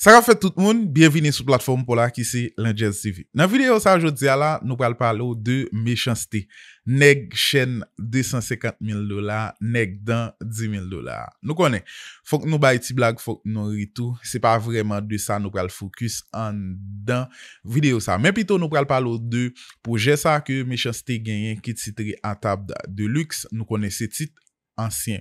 Sa ka fe tout moun, bienvine sou platform pou la ki se Linger TV. Nan videyo sa ajot dia la, nou pral palo de mechansite. Neg chen 250.000 dolar, neg dan 10.000 dolar. Nou konen, fok nou bay ti blag, fok nou ritu, se pa vreman de sa nou pral fokus an dan videyo sa. Men pito nou pral palo de pou jesa ke mechansite genyen ki titri an tab de luxe, nou konen se tit ansyen.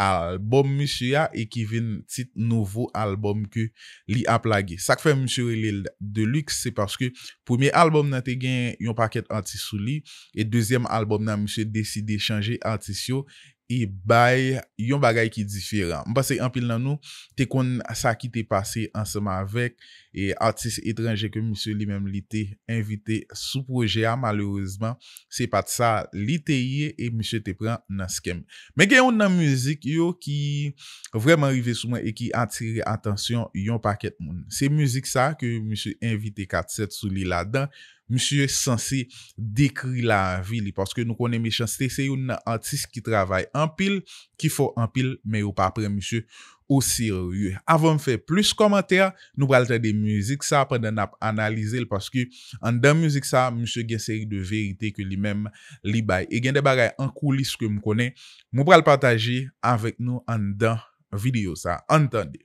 alboum msou ya e ki vin tit nouvou alboum ke li ap lage. Sak fe msou li deluxe se paske poumi alboum nan te gen yon paket anti sou li e dezyem alboum nan msou deside chanje anti sou E bay yon bagay ki diferan. Mba se yon pil nan nou, te kon sa ki te pase anseman vek. E artiste etranje ke msye li menm li te invite sou proje a malourizman. Se pat sa li te ye e msye te pran nan skem. Men gen yon nan muzik yo ki vremen rive sou men e ki atire atensyon yon paket moun. Se msye sa ke msye invite kat set sou li la dan. msye sensi dekri la vi li. Paske nou konen me chansite se yo nan antis ki travay anpil, ki fo anpil, me yo pa apren msye osir yu. Avon mfe plus komantè, nou pral te de müzik sa, apre den ap analize li, paske an den müzik sa, msye gen seri de verite ke li men li bay. E gen de bagay an koulis ke m konen, mou pral pataje avèk nou an den video sa. Antande.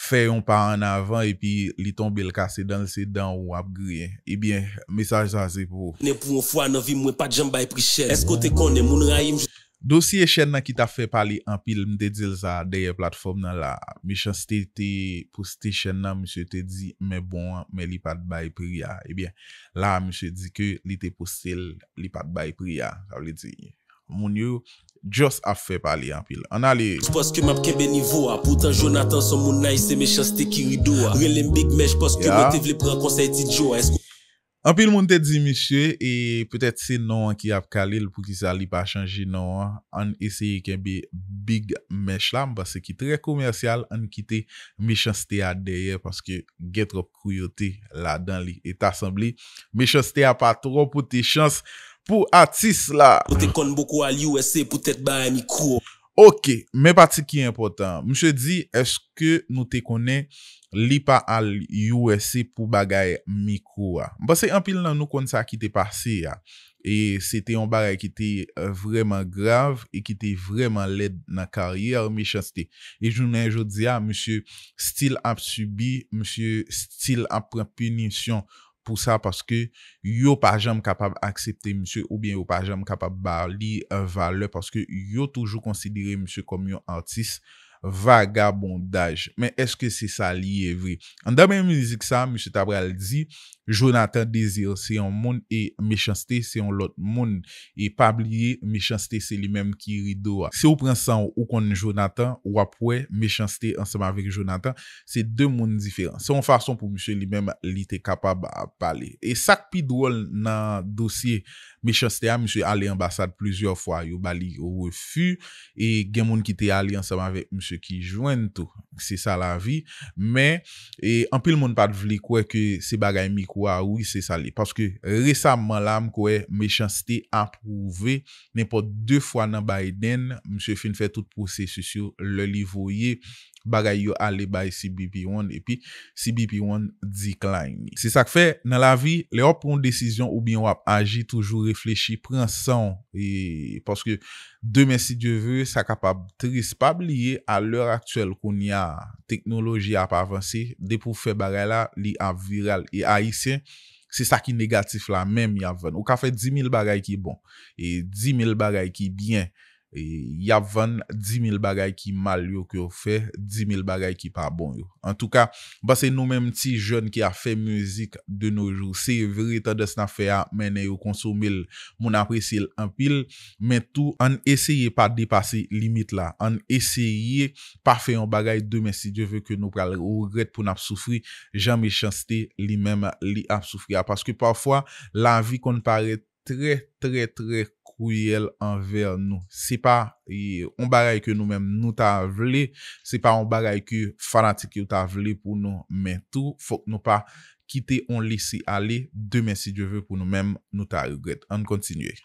Fè yon pa an avan e pi li tombe l kase dan se dan ou ap griye. Ebyen, mesaj sa se pou. Dosye chen nan ki ta fè pale an pil mte dil sa deye platform nan la. Mè chan se te poste chen nan, mè chan se te di, mè bon, mè li pat bay priya. Ebyen, la mè chan se di ki li te poste li pat bay priya. Sa wè di, moun yo... Just ap fe pali anpil Anpil moun te di misye E petet se nan an ki ap kalil Pou ki sa li pa chanji nan an An esye kembe big mesh la Mba se ki tre komersyal An kite mechansite a deye Paske getrop kriyote la dan li Et asambli Mechansite a pa tro pou te chans Pou atis la. Pou te kon boku al USA pou tek bagay mikro. Ok, men pati ki important. Mwen se di, eske nou te konen li pa al USA pou bagay mikro. Mwen se yon pil nan nou konta ki te pase ya. E se te yon bagay ki te vreman grav e ki te vreman led na karyer me chanste. E jounen jodi ya, mwen se stil ap subi, mwen se stil ap pren punisyon. pou sa paske yo pajam kapab aksepte msye ou bien yo pajam kapab bali euh, valè paske yo toujou konsidere msye komyon artiste Vagabondaj Men eske se sa liye vre An damen mwen dizik sa Mwen se tabral dizi Jonathan dizir se yon moun E mechansite se yon lot moun E pabliye mechansite se li menm ki ridowa Se ou prensan ou kon Jonathan Ou apwe mechansite ansama vek Jonathan Se de moun diferan Se yon fason pou mwen se li menm li te kapab A pale E sak pi dwol nan dosye Mwen se ale ambasade plezyon fwa Yo bali ou refu E gen moun ki te ale ansama vek mwen ki jwen tou, se sa la vi me, e anpil moun pat vli kwe ke se bagay mi kwa ou se sa li, paske resamman lam kwe me chansite ap prouve ne pot 2 fwa nan Biden, mse fin fè tout proses sou le livoye Baray yo ale bay CBP1 epi CBP1 decline. Se sak fe nan la vi le hop pon desisyon ou bin wap aji toujou reflechi pransan. E poske demen si die ve sa kapab tris pab liye a lor aktuel kon ya teknoloji ap avanse. De pou fe baray la li ap viral e a isen se sak ki negatif la menm ya ven. Ou ka fe 10.000 baray ki bon e 10.000 baray ki byen. Ya van 10.000 bagay ki mal yo ke yo fe 10.000 bagay ki pa bon yo En tou ka, ba se nou menm ti joun ki a fe muzik de nou jou Se verita de sna fe a menen yo konsomil Moun apresye l ampil Men tou, an esye pa depase limit la An esye pa fe yon bagay de men Si diyo ve ke nou pral re ou regret pou n ap soufri Jam me chansite li menm li ap soufri A paske pafwa la vi kon paret tre, tre, tre kouyel anver nou. Se pa yon bagay ke nou men nou ta vle se pa yon bagay ke fanatik yon ta vle pou nou men tou fok nou pa kite yon lisi ale. Demen si diyo ve pou nou men nou ta regret. An kontinye.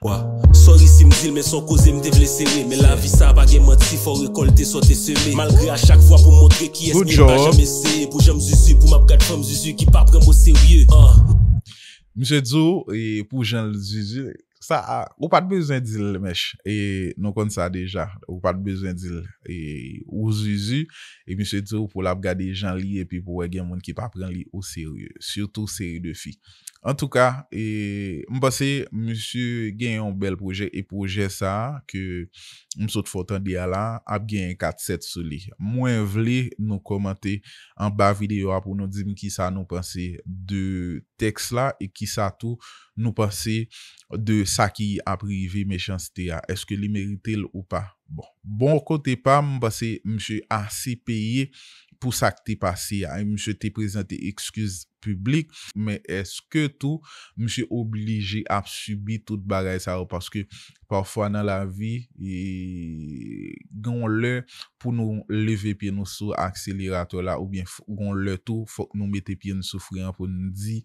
Sorry si mzil men son koze mde vle sewe. Me la vi sa bagay mat si for rekolte sote seme. Malgre a chak vwa pou montre ki es mi mba jame se. Pou jom zusu pou map kat fom zusu ki pa prembo serye. Mse Dzo, pou Jean-Louis Dzi, ou pa te bezwen dil mech e nou kon sa deja ou pa te bezwen dil e, ou zuzu e msye tou pou la ap gade jan li epi pou wè gen moun ki pa pran li ou seri surtout seri de fi an tou ka e, mpase msye gen yon bel proje e proje sa ke msote fotan di ala ap gen 4-7 soli mwen vle nou komante an ba videyo ap pou nou di mi ki sa nou panse de teks la e ki sa tou nou panse de seks sa ki aprive mechansite ya, eske li merite l ou pa. Bon, bon kote pa, m basi, m se ase peye pou sa ki te pase ya, m se te prezante ekskuse publik, men eske tou, m se oblije ap subi tout bagay sa ou, paske pafwa nan la vi, e, gen lè pou nou leve pi nou sou akselerato la, ou gen lè tou, fok nou mette pi nou soufrian pou nou di...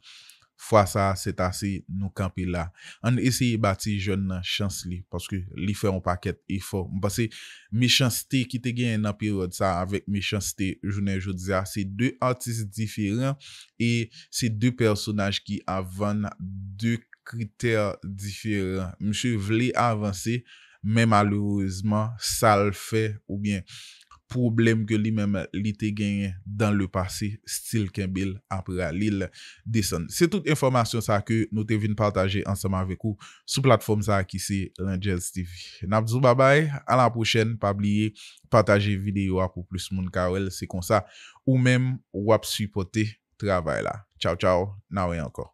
Fwa sa, se tasi nou kampi la. An esye bati joun nan chans li, paske li fè an paket e fò. Mpase, me chansite ki te gen nan perode sa, avèk me chansite, jounen joun zia, se dè artiste diferent, e se dè personaj ki avan dè kriter diferent. Mse vle avanse, mè malourizman, sal fè ou bèn. problem ke li men li te genye dan le pase, stil kembil apra li l deson. Se tout informasyon sa ke nou te vin pataje ansama vek ou sou platform sa ki se Rangers TV. Nap zou babay, an la pochen, pa bliye, pataje videyo apou plus moun ka wel, se kon sa, ou men wap supporte, trabay la. Chow chow, nawe anko.